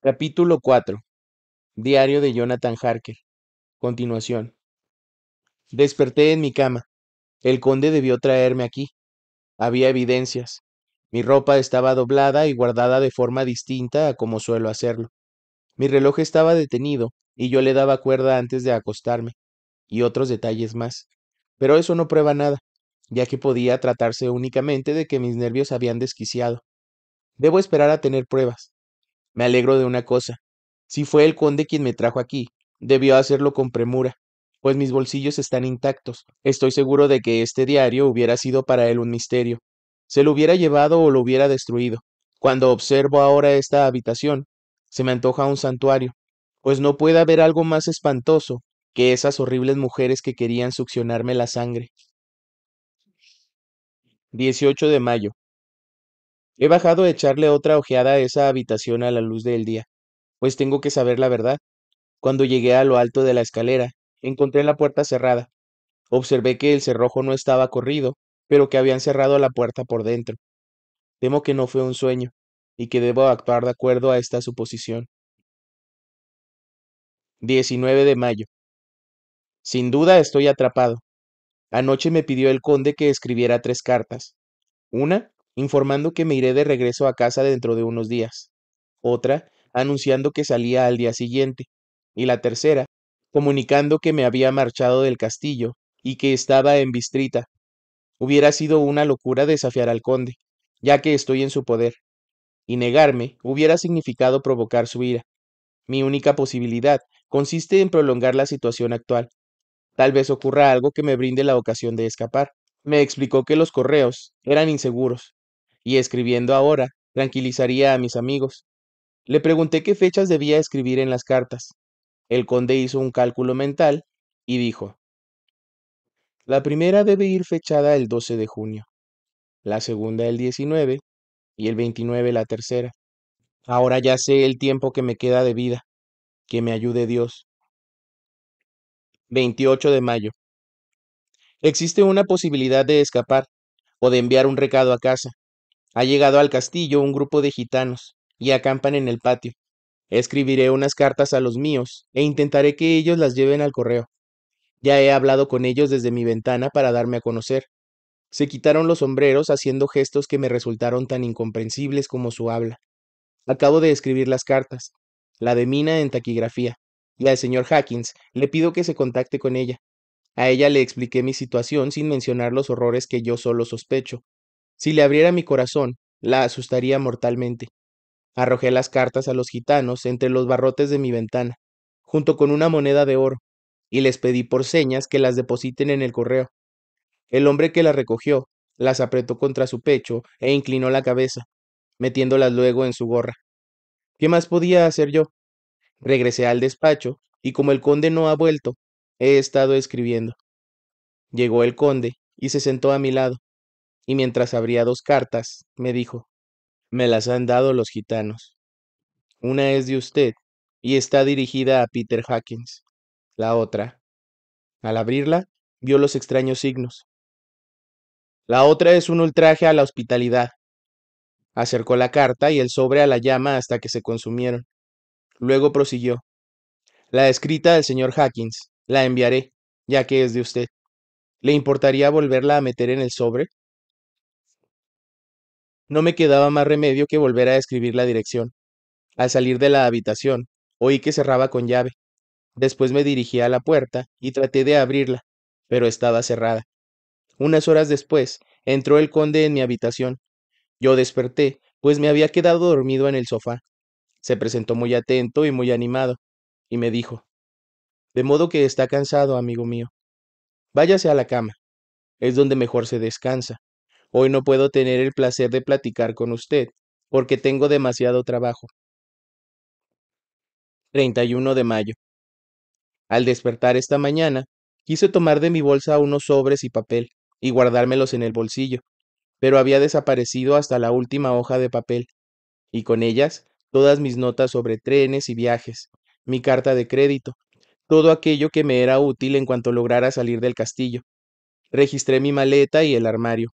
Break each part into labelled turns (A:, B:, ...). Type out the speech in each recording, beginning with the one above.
A: Capítulo 4. Diario de Jonathan Harker. Continuación. Desperté en mi cama. El conde debió traerme aquí. Había evidencias. Mi ropa estaba doblada y guardada de forma distinta a como suelo hacerlo. Mi reloj estaba detenido y yo le daba cuerda antes de acostarme, y otros detalles más. Pero eso no prueba nada, ya que podía tratarse únicamente de que mis nervios habían desquiciado. Debo esperar a tener pruebas. Me alegro de una cosa. Si fue el conde quien me trajo aquí, debió hacerlo con premura, pues mis bolsillos están intactos. Estoy seguro de que este diario hubiera sido para él un misterio. Se lo hubiera llevado o lo hubiera destruido. Cuando observo ahora esta habitación, se me antoja un santuario, pues no puede haber algo más espantoso que esas horribles mujeres que querían succionarme la sangre. 18 de mayo. He bajado a echarle otra ojeada a esa habitación a la luz del día, pues tengo que saber la verdad. Cuando llegué a lo alto de la escalera, encontré la puerta cerrada. Observé que el cerrojo no estaba corrido, pero que habían cerrado la puerta por dentro. Temo que no fue un sueño, y que debo actuar de acuerdo a esta suposición. 19 de mayo. Sin duda estoy atrapado. Anoche me pidió el conde que escribiera tres cartas. Una informando que me iré de regreso a casa dentro de unos días, otra anunciando que salía al día siguiente, y la tercera comunicando que me había marchado del castillo y que estaba en Bistrita. Hubiera sido una locura desafiar al conde, ya que estoy en su poder, y negarme hubiera significado provocar su ira. Mi única posibilidad consiste en prolongar la situación actual. Tal vez ocurra algo que me brinde la ocasión de escapar. Me explicó que los correos eran inseguros y escribiendo ahora tranquilizaría a mis amigos. Le pregunté qué fechas debía escribir en las cartas. El conde hizo un cálculo mental y dijo, La primera debe ir fechada el 12 de junio, la segunda el 19 y el 29 la tercera. Ahora ya sé el tiempo que me queda de vida. Que me ayude Dios. 28 de mayo. Existe una posibilidad de escapar o de enviar un recado a casa. Ha llegado al castillo un grupo de gitanos, y acampan en el patio. Escribiré unas cartas a los míos, e intentaré que ellos las lleven al correo. Ya he hablado con ellos desde mi ventana para darme a conocer. Se quitaron los sombreros haciendo gestos que me resultaron tan incomprensibles como su habla. Acabo de escribir las cartas, la de Mina en taquigrafía, y al señor Hackins le pido que se contacte con ella. A ella le expliqué mi situación sin mencionar los horrores que yo solo sospecho, si le abriera mi corazón, la asustaría mortalmente. Arrojé las cartas a los gitanos entre los barrotes de mi ventana, junto con una moneda de oro, y les pedí por señas que las depositen en el correo. El hombre que las recogió las apretó contra su pecho e inclinó la cabeza, metiéndolas luego en su gorra. ¿Qué más podía hacer yo? Regresé al despacho, y como el conde no ha vuelto, he estado escribiendo. Llegó el conde y se sentó a mi lado y mientras abría dos cartas, me dijo, me las han dado los gitanos. Una es de usted y está dirigida a Peter Hawkins. La otra. Al abrirla, vio los extraños signos. La otra es un ultraje a la hospitalidad. Acercó la carta y el sobre a la llama hasta que se consumieron. Luego prosiguió. La escrita del señor Hawkins. La enviaré, ya que es de usted. ¿Le importaría volverla a meter en el sobre? No me quedaba más remedio que volver a escribir la dirección. Al salir de la habitación, oí que cerraba con llave. Después me dirigí a la puerta y traté de abrirla, pero estaba cerrada. Unas horas después, entró el conde en mi habitación. Yo desperté, pues me había quedado dormido en el sofá. Se presentó muy atento y muy animado, y me dijo, De modo que está cansado, amigo mío. Váyase a la cama. Es donde mejor se descansa. Hoy no puedo tener el placer de platicar con usted, porque tengo demasiado trabajo. 31 de mayo. Al despertar esta mañana, quise tomar de mi bolsa unos sobres y papel, y guardármelos en el bolsillo, pero había desaparecido hasta la última hoja de papel, y con ellas todas mis notas sobre trenes y viajes, mi carta de crédito, todo aquello que me era útil en cuanto lograra salir del castillo. Registré mi maleta y el armario.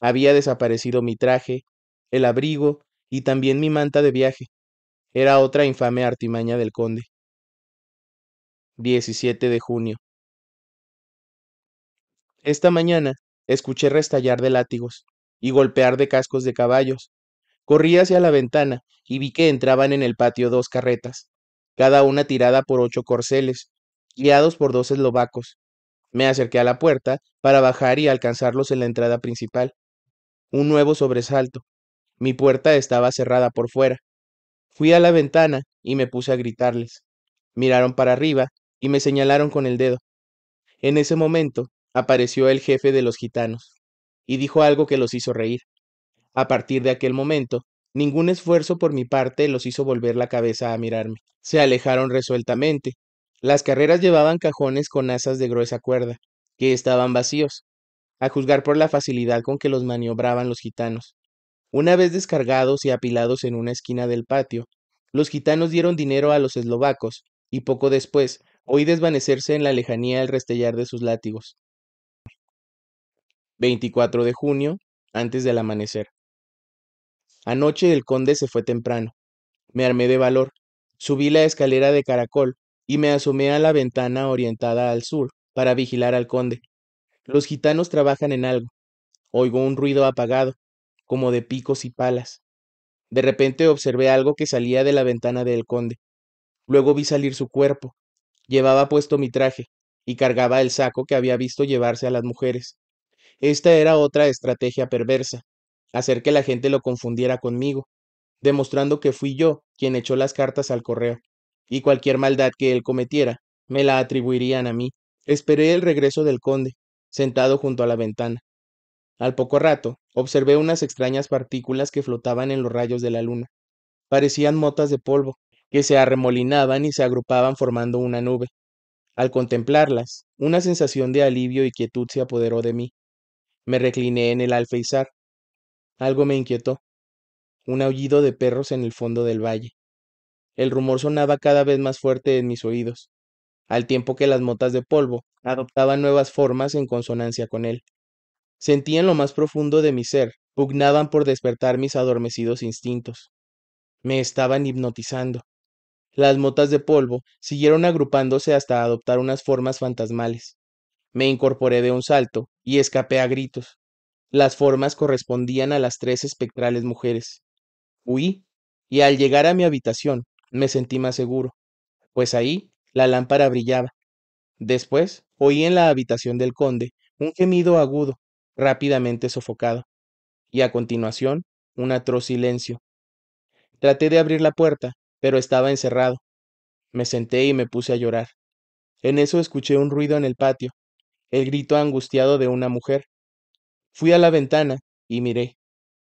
A: Había desaparecido mi traje, el abrigo y también mi manta de viaje. Era otra infame artimaña del conde. 17 de junio. Esta mañana escuché restallar de látigos y golpear de cascos de caballos. Corrí hacia la ventana y vi que entraban en el patio dos carretas, cada una tirada por ocho corceles, guiados por dos eslovacos. Me acerqué a la puerta para bajar y alcanzarlos en la entrada principal un nuevo sobresalto. Mi puerta estaba cerrada por fuera. Fui a la ventana y me puse a gritarles. Miraron para arriba y me señalaron con el dedo. En ese momento apareció el jefe de los gitanos y dijo algo que los hizo reír. A partir de aquel momento, ningún esfuerzo por mi parte los hizo volver la cabeza a mirarme. Se alejaron resueltamente. Las carreras llevaban cajones con asas de gruesa cuerda, que estaban vacíos, a juzgar por la facilidad con que los maniobraban los gitanos. Una vez descargados y apilados en una esquina del patio, los gitanos dieron dinero a los eslovacos, y poco después oí desvanecerse en la lejanía el restellar de sus látigos. 24 de junio, antes del amanecer. Anoche el conde se fue temprano. Me armé de valor, subí la escalera de caracol y me asomé a la ventana orientada al sur para vigilar al conde. Los gitanos trabajan en algo. Oigo un ruido apagado, como de picos y palas. De repente observé algo que salía de la ventana del conde. Luego vi salir su cuerpo. Llevaba puesto mi traje y cargaba el saco que había visto llevarse a las mujeres. Esta era otra estrategia perversa, hacer que la gente lo confundiera conmigo, demostrando que fui yo quien echó las cartas al correo, y cualquier maldad que él cometiera me la atribuirían a mí. Esperé el regreso del conde, sentado junto a la ventana. Al poco rato, observé unas extrañas partículas que flotaban en los rayos de la luna. Parecían motas de polvo, que se arremolinaban y se agrupaban formando una nube. Al contemplarlas, una sensación de alivio y quietud se apoderó de mí. Me recliné en el alfeizar. Algo me inquietó. Un aullido de perros en el fondo del valle. El rumor sonaba cada vez más fuerte en mis oídos, al tiempo que las motas de polvo adoptaban nuevas formas en consonancia con él. Sentí en lo más profundo de mi ser, pugnaban por despertar mis adormecidos instintos. Me estaban hipnotizando. Las motas de polvo siguieron agrupándose hasta adoptar unas formas fantasmales. Me incorporé de un salto y escapé a gritos. Las formas correspondían a las tres espectrales mujeres. Huí, y al llegar a mi habitación me sentí más seguro, pues ahí la lámpara brillaba, después oí en la habitación del conde un gemido agudo rápidamente sofocado y a continuación un atroz silencio traté de abrir la puerta pero estaba encerrado me senté y me puse a llorar en eso escuché un ruido en el patio el grito angustiado de una mujer fui a la ventana y miré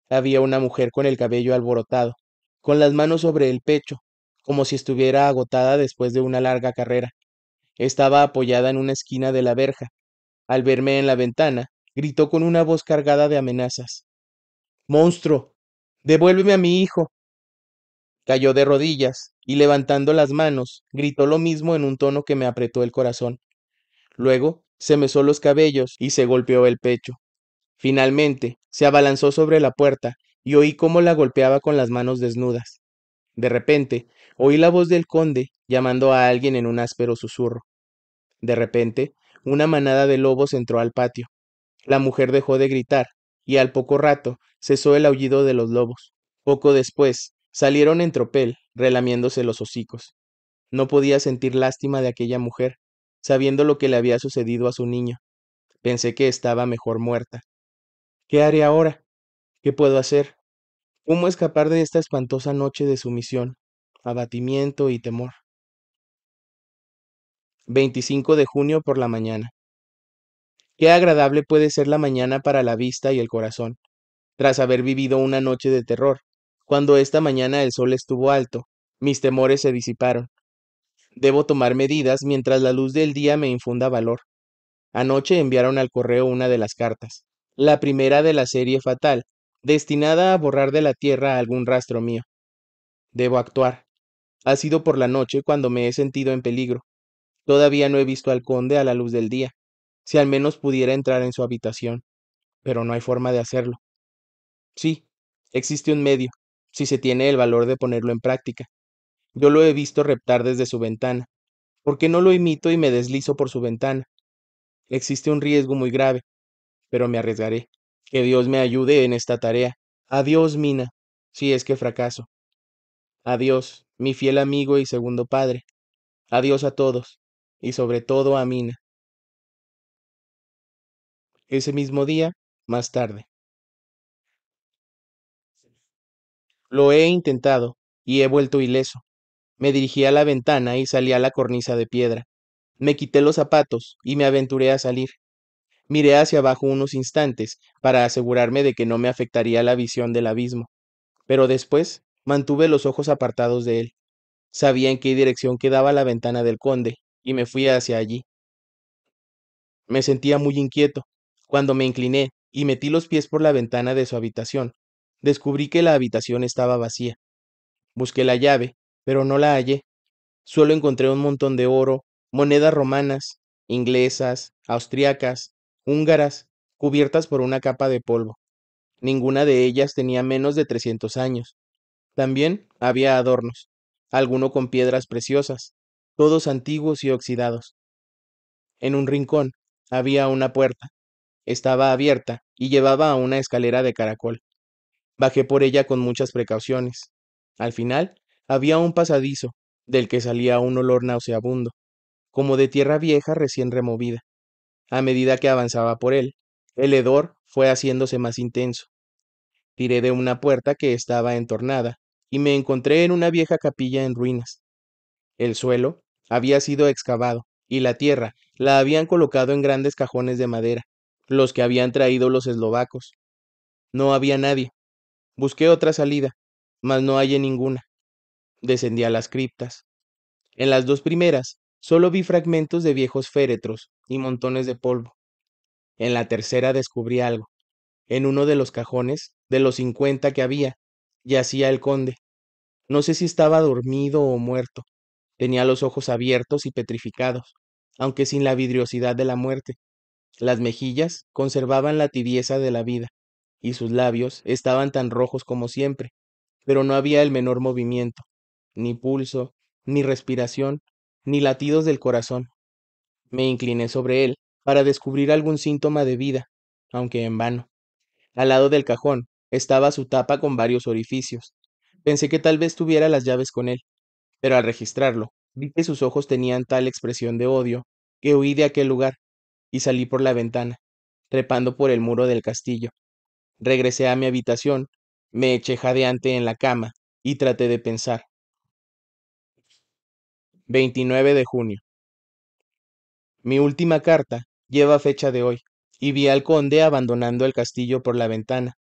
A: había una mujer con el cabello alborotado con las manos sobre el pecho como si estuviera agotada después de una larga carrera estaba apoyada en una esquina de la verja. Al verme en la ventana, gritó con una voz cargada de amenazas. Monstruo. Devuélveme a mi hijo. Cayó de rodillas y levantando las manos, gritó lo mismo en un tono que me apretó el corazón. Luego se mesó los cabellos y se golpeó el pecho. Finalmente, se abalanzó sobre la puerta y oí cómo la golpeaba con las manos desnudas. De repente, oí la voz del conde llamando a alguien en un áspero susurro. De repente, una manada de lobos entró al patio. La mujer dejó de gritar, y al poco rato cesó el aullido de los lobos. Poco después, salieron en tropel, relamiéndose los hocicos. No podía sentir lástima de aquella mujer, sabiendo lo que le había sucedido a su niño. Pensé que estaba mejor muerta. ¿Qué haré ahora? ¿Qué puedo hacer? ¿Cómo escapar de esta espantosa noche de sumisión, abatimiento y temor? 25 de junio por la mañana. Qué agradable puede ser la mañana para la vista y el corazón, tras haber vivido una noche de terror. Cuando esta mañana el sol estuvo alto, mis temores se disiparon. Debo tomar medidas mientras la luz del día me infunda valor. Anoche enviaron al correo una de las cartas, la primera de la serie fatal, destinada a borrar de la tierra algún rastro mío. Debo actuar. Ha sido por la noche cuando me he sentido en peligro. Todavía no he visto al conde a la luz del día. Si al menos pudiera entrar en su habitación. Pero no hay forma de hacerlo. Sí, existe un medio, si se tiene el valor de ponerlo en práctica. Yo lo he visto reptar desde su ventana. ¿Por qué no lo imito y me deslizo por su ventana? Existe un riesgo muy grave, pero me arriesgaré. Que Dios me ayude en esta tarea. Adiós, Mina, si es que fracaso. Adiós, mi fiel amigo y segundo padre. Adiós a todos y sobre todo a Mina. Ese mismo día, más tarde. Lo he intentado, y he vuelto ileso. Me dirigí a la ventana y salí a la cornisa de piedra. Me quité los zapatos y me aventuré a salir. Miré hacia abajo unos instantes para asegurarme de que no me afectaría la visión del abismo, pero después mantuve los ojos apartados de él. Sabía en qué dirección quedaba la ventana del conde y me fui hacia allí. Me sentía muy inquieto. Cuando me incliné y metí los pies por la ventana de su habitación, descubrí que la habitación estaba vacía. Busqué la llave, pero no la hallé. Solo encontré un montón de oro, monedas romanas, inglesas, austriacas, húngaras, cubiertas por una capa de polvo. Ninguna de ellas tenía menos de 300 años. También había adornos, alguno con piedras preciosas, todos antiguos y oxidados. En un rincón había una puerta. Estaba abierta y llevaba a una escalera de caracol. Bajé por ella con muchas precauciones. Al final había un pasadizo, del que salía un olor nauseabundo, como de tierra vieja recién removida. A medida que avanzaba por él, el hedor fue haciéndose más intenso. Tiré de una puerta que estaba entornada y me encontré en una vieja capilla en ruinas. El suelo había sido excavado, y la tierra la habían colocado en grandes cajones de madera, los que habían traído los eslovacos. No había nadie. Busqué otra salida, mas no hallé ninguna. Descendí a las criptas. En las dos primeras solo vi fragmentos de viejos féretros y montones de polvo. En la tercera descubrí algo. En uno de los cajones, de los cincuenta que había, yacía el conde. No sé si estaba dormido o muerto, Tenía los ojos abiertos y petrificados, aunque sin la vidriosidad de la muerte. Las mejillas conservaban la tibieza de la vida, y sus labios estaban tan rojos como siempre, pero no había el menor movimiento, ni pulso, ni respiración, ni latidos del corazón. Me incliné sobre él para descubrir algún síntoma de vida, aunque en vano. Al lado del cajón estaba su tapa con varios orificios. Pensé que tal vez tuviera las llaves con él, pero al registrarlo, vi que sus ojos tenían tal expresión de odio, que huí de aquel lugar, y salí por la ventana, trepando por el muro del castillo. Regresé a mi habitación, me eché jadeante en la cama, y traté de pensar. 29 de junio. Mi última carta lleva fecha de hoy, y vi al conde abandonando el castillo por la ventana,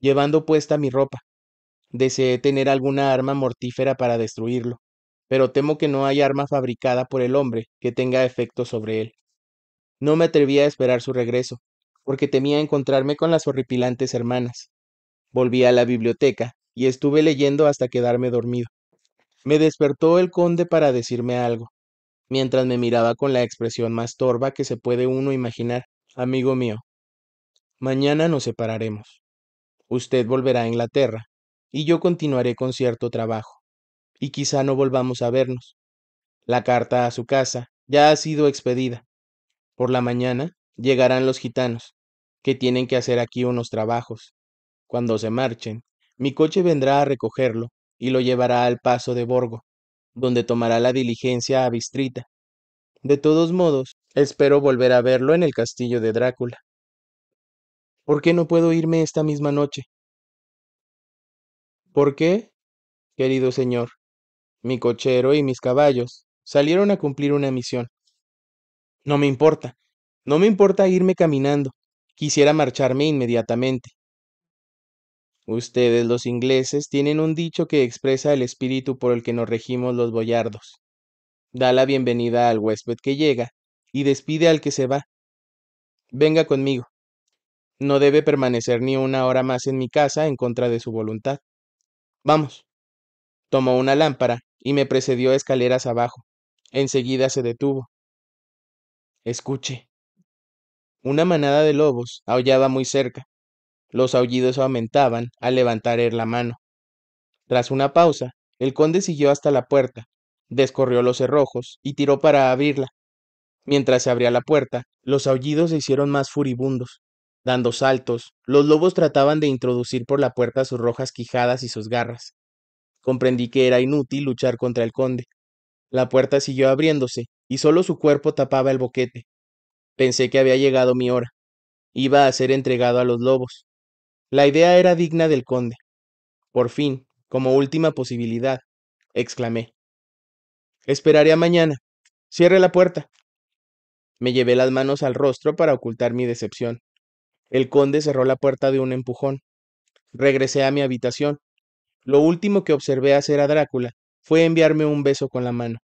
A: llevando puesta mi ropa. Deseé tener alguna arma mortífera para destruirlo, pero temo que no hay arma fabricada por el hombre que tenga efecto sobre él. No me atreví a esperar su regreso, porque temía encontrarme con las horripilantes hermanas. Volví a la biblioteca y estuve leyendo hasta quedarme dormido. Me despertó el conde para decirme algo, mientras me miraba con la expresión más torva que se puede uno imaginar. Amigo mío, mañana nos separaremos. Usted volverá a Inglaterra, y yo continuaré con cierto trabajo y quizá no volvamos a vernos. La carta a su casa ya ha sido expedida. Por la mañana llegarán los gitanos, que tienen que hacer aquí unos trabajos. Cuando se marchen, mi coche vendrá a recogerlo y lo llevará al paso de Borgo, donde tomará la diligencia a Bistrita. De todos modos, espero volver a verlo en el castillo de Drácula. ¿Por qué no puedo irme esta misma noche? ¿Por qué? Querido señor, mi cochero y mis caballos salieron a cumplir una misión. No me importa, no me importa irme caminando, quisiera marcharme inmediatamente. Ustedes los ingleses tienen un dicho que expresa el espíritu por el que nos regimos los boyardos. Da la bienvenida al huésped que llega y despide al que se va. Venga conmigo. No debe permanecer ni una hora más en mi casa en contra de su voluntad. Vamos tomó una lámpara y me precedió escaleras abajo. Enseguida se detuvo. Escuche. Una manada de lobos aullaba muy cerca. Los aullidos aumentaban al levantar él la mano. Tras una pausa, el conde siguió hasta la puerta, descorrió los cerrojos y tiró para abrirla. Mientras se abría la puerta, los aullidos se hicieron más furibundos. Dando saltos, los lobos trataban de introducir por la puerta sus rojas quijadas y sus garras. Comprendí que era inútil luchar contra el conde. La puerta siguió abriéndose, y solo su cuerpo tapaba el boquete. Pensé que había llegado mi hora. Iba a ser entregado a los lobos. La idea era digna del conde. Por fin, como última posibilidad, exclamé. Esperaré a mañana. Cierre la puerta. Me llevé las manos al rostro para ocultar mi decepción. El conde cerró la puerta de un empujón. Regresé a mi habitación, lo último que observé hacer a Drácula fue enviarme un beso con la mano.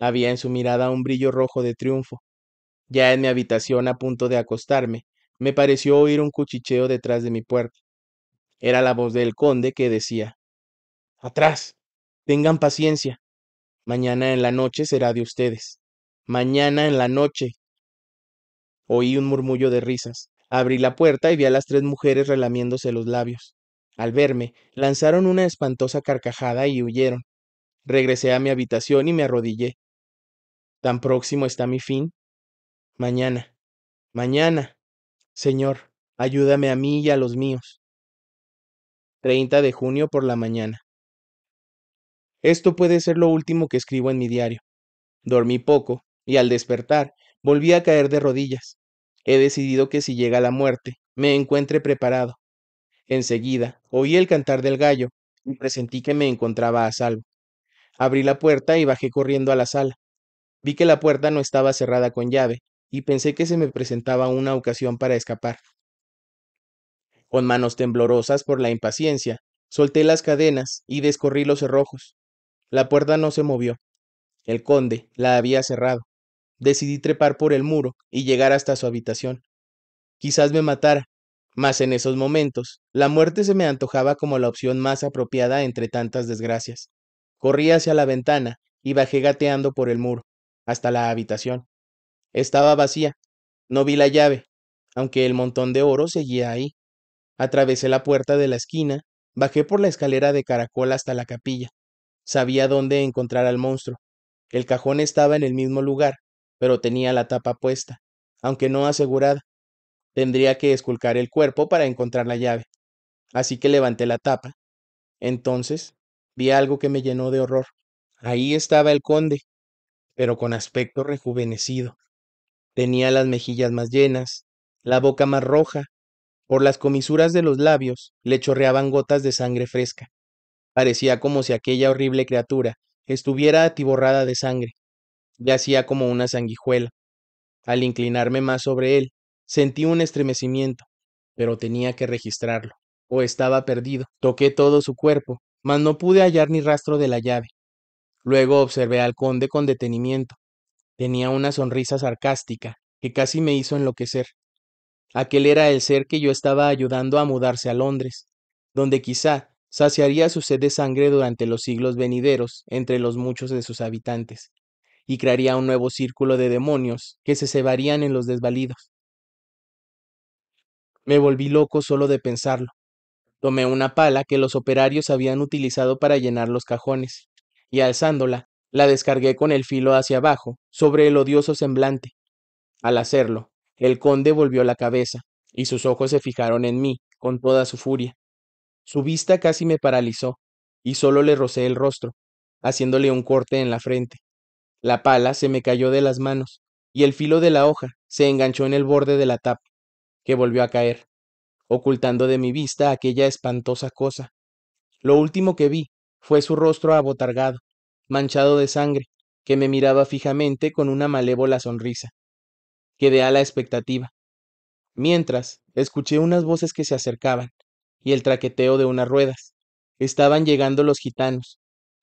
A: Había en su mirada un brillo rojo de triunfo. Ya en mi habitación a punto de acostarme, me pareció oír un cuchicheo detrás de mi puerta. Era la voz del conde que decía Atrás. Tengan paciencia. Mañana en la noche será de ustedes. Mañana en la noche. Oí un murmullo de risas. Abrí la puerta y vi a las tres mujeres relamiéndose los labios. Al verme, lanzaron una espantosa carcajada y huyeron. Regresé a mi habitación y me arrodillé. ¿Tan próximo está mi fin? Mañana. Mañana. Señor, ayúdame a mí y a los míos. 30 de junio por la mañana. Esto puede ser lo último que escribo en mi diario. Dormí poco, y al despertar, volví a caer de rodillas. He decidido que si llega la muerte, me encuentre preparado. Enseguida oí el cantar del gallo y presentí que me encontraba a salvo. Abrí la puerta y bajé corriendo a la sala. Vi que la puerta no estaba cerrada con llave y pensé que se me presentaba una ocasión para escapar. Con manos temblorosas por la impaciencia, solté las cadenas y descorrí los cerrojos. La puerta no se movió. El conde la había cerrado. Decidí trepar por el muro y llegar hasta su habitación. Quizás me matara, mas en esos momentos, la muerte se me antojaba como la opción más apropiada entre tantas desgracias. Corrí hacia la ventana y bajé gateando por el muro, hasta la habitación. Estaba vacía. No vi la llave, aunque el montón de oro seguía ahí. Atravesé la puerta de la esquina, bajé por la escalera de caracol hasta la capilla. Sabía dónde encontrar al monstruo. El cajón estaba en el mismo lugar, pero tenía la tapa puesta, aunque no asegurada. Tendría que esculcar el cuerpo para encontrar la llave. Así que levanté la tapa. Entonces vi algo que me llenó de horror. Ahí estaba el conde, pero con aspecto rejuvenecido. Tenía las mejillas más llenas, la boca más roja. Por las comisuras de los labios le chorreaban gotas de sangre fresca. Parecía como si aquella horrible criatura estuviera atiborrada de sangre. Yacía como una sanguijuela. Al inclinarme más sobre él, Sentí un estremecimiento, pero tenía que registrarlo, o estaba perdido. Toqué todo su cuerpo, mas no pude hallar ni rastro de la llave. Luego observé al conde con detenimiento. Tenía una sonrisa sarcástica, que casi me hizo enloquecer. Aquel era el ser que yo estaba ayudando a mudarse a Londres, donde quizá saciaría su sed de sangre durante los siglos venideros entre los muchos de sus habitantes, y crearía un nuevo círculo de demonios que se cebarían en los desvalidos. Me volví loco solo de pensarlo. Tomé una pala que los operarios habían utilizado para llenar los cajones, y alzándola, la descargué con el filo hacia abajo, sobre el odioso semblante. Al hacerlo, el conde volvió la cabeza, y sus ojos se fijaron en mí, con toda su furia. Su vista casi me paralizó, y solo le rocé el rostro, haciéndole un corte en la frente. La pala se me cayó de las manos, y el filo de la hoja se enganchó en el borde de la tapa que volvió a caer, ocultando de mi vista aquella espantosa cosa. Lo último que vi fue su rostro abotargado, manchado de sangre, que me miraba fijamente con una malévola sonrisa. Quedé a la expectativa. Mientras, escuché unas voces que se acercaban, y el traqueteo de unas ruedas. Estaban llegando los gitanos.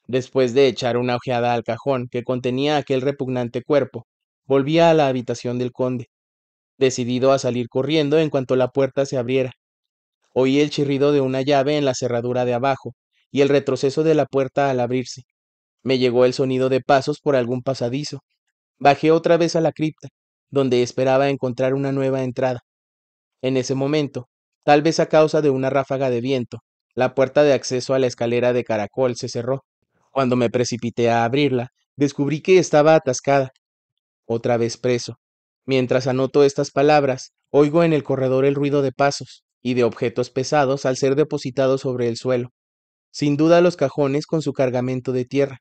A: Después de echar una ojeada al cajón que contenía aquel repugnante cuerpo, volví a la habitación del conde decidido a salir corriendo en cuanto la puerta se abriera. Oí el chirrido de una llave en la cerradura de abajo, y el retroceso de la puerta al abrirse. Me llegó el sonido de pasos por algún pasadizo. Bajé otra vez a la cripta, donde esperaba encontrar una nueva entrada. En ese momento, tal vez a causa de una ráfaga de viento, la puerta de acceso a la escalera de caracol se cerró. Cuando me precipité a abrirla, descubrí que estaba atascada. Otra vez preso, Mientras anoto estas palabras, oigo en el corredor el ruido de pasos y de objetos pesados al ser depositados sobre el suelo. Sin duda los cajones con su cargamento de tierra.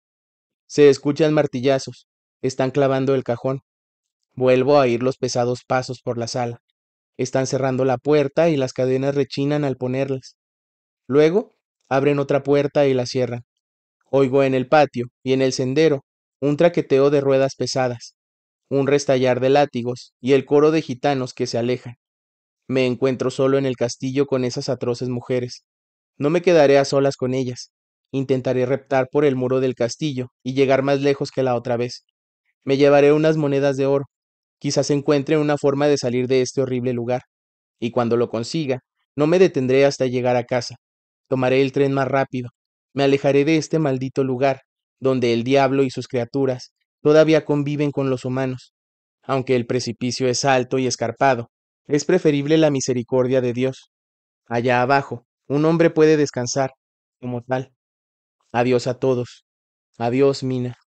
A: Se escuchan martillazos. Están clavando el cajón. Vuelvo a oír los pesados pasos por la sala. Están cerrando la puerta y las cadenas rechinan al ponerlas. Luego, abren otra puerta y la cierran. Oigo en el patio y en el sendero un traqueteo de ruedas pesadas un restallar de látigos y el coro de gitanos que se alejan. Me encuentro solo en el castillo con esas atroces mujeres. No me quedaré a solas con ellas. Intentaré reptar por el muro del castillo y llegar más lejos que la otra vez. Me llevaré unas monedas de oro. Quizás encuentre una forma de salir de este horrible lugar. Y cuando lo consiga, no me detendré hasta llegar a casa. Tomaré el tren más rápido. Me alejaré de este maldito lugar, donde el diablo y sus criaturas todavía conviven con los humanos. Aunque el precipicio es alto y escarpado, es preferible la misericordia de Dios. Allá abajo, un hombre puede descansar, como tal. Adiós a todos. Adiós, Mina.